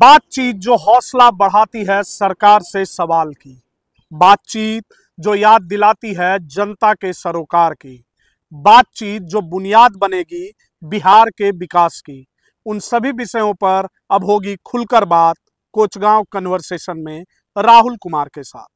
बातचीत जो हौसला बढ़ाती है सरकार से सवाल की बातचीत जो याद दिलाती है जनता के सरोकार की बातचीत जो बुनियाद बनेगी बिहार के विकास की उन सभी विषयों पर अब होगी खुलकर बात कोचगांव कन्वर्सेशन में राहुल कुमार के साथ